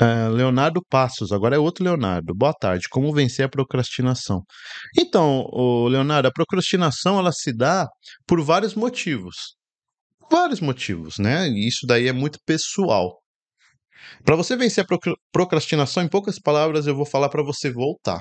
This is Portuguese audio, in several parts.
Uh, Leonardo Passos, agora é outro Leonardo. Boa tarde. Como vencer a procrastinação? Então, Leonardo, a procrastinação ela se dá por vários motivos. Vários motivos, né? E isso daí é muito pessoal. Para você vencer a procrastinação, em poucas palavras, eu vou falar para você voltar.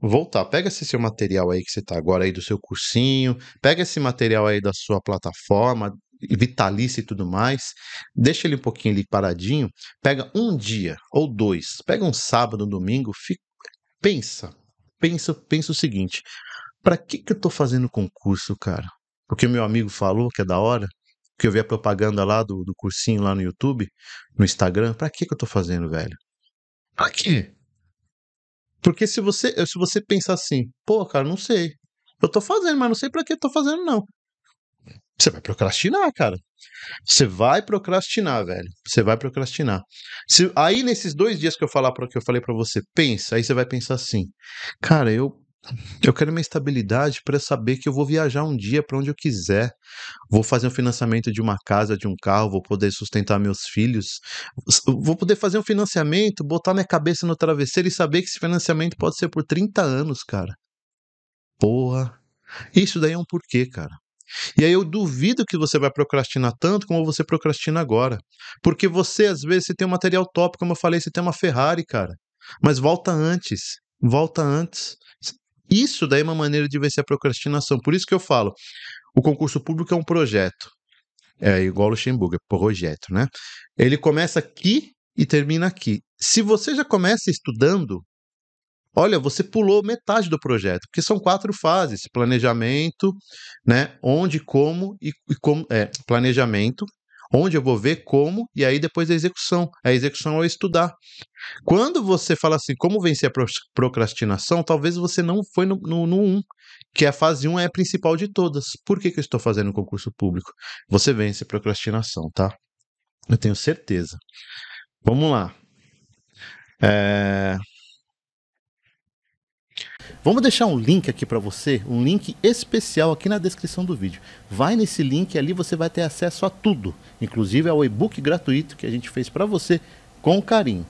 Voltar, pega esse seu material aí que você está agora aí do seu cursinho, pega esse material aí da sua plataforma, vitalício e tudo mais, deixa ele um pouquinho ali paradinho, pega um dia ou dois, pega um sábado, um domingo, fica, pensa, pensa, pensa o seguinte: para que que eu tô fazendo concurso, cara? Porque meu amigo falou que é da hora, que eu vi a propaganda lá do, do cursinho lá no YouTube, no Instagram, para que que eu tô fazendo, velho? Pra quê? Porque se você, se você pensar assim, pô, cara, não sei. Eu tô fazendo, mas não sei para que eu tô fazendo não. Você vai procrastinar, cara. Você vai procrastinar, velho. Você vai procrastinar. Se, aí, nesses dois dias que eu falar para que eu falei para você, pensa, aí você vai pensar assim, cara, eu eu quero minha estabilidade para saber que eu vou viajar um dia para onde eu quiser. Vou fazer um financiamento de uma casa, de um carro, vou poder sustentar meus filhos. Vou poder fazer um financiamento, botar minha cabeça no travesseiro e saber que esse financiamento pode ser por 30 anos, cara. Porra. Isso daí é um porquê, cara. E aí eu duvido que você vai procrastinar tanto como você procrastina agora. Porque você, às vezes, você tem um material top, como eu falei, você tem uma Ferrari, cara. Mas volta antes. Volta antes. Isso daí é uma maneira de vencer a procrastinação. Por isso que eu falo, o concurso público é um projeto. É igual Luxemburgo, é projeto, né? Ele começa aqui e termina aqui. Se você já começa estudando, Olha, você pulou metade do projeto, porque são quatro fases: planejamento, né? Onde, como e, e como. É, planejamento, onde eu vou ver como, e aí depois a execução. A execução é estudar. Quando você fala assim, como vencer a procrastinação, talvez você não foi no, no, no 1, que a fase 1 é a principal de todas. Por que, que eu estou fazendo um concurso público? Você vence a procrastinação, tá? Eu tenho certeza. Vamos lá. É... Vamos deixar um link aqui para você, um link especial aqui na descrição do vídeo. Vai nesse link ali você vai ter acesso a tudo, inclusive ao e-book gratuito que a gente fez para você com carinho.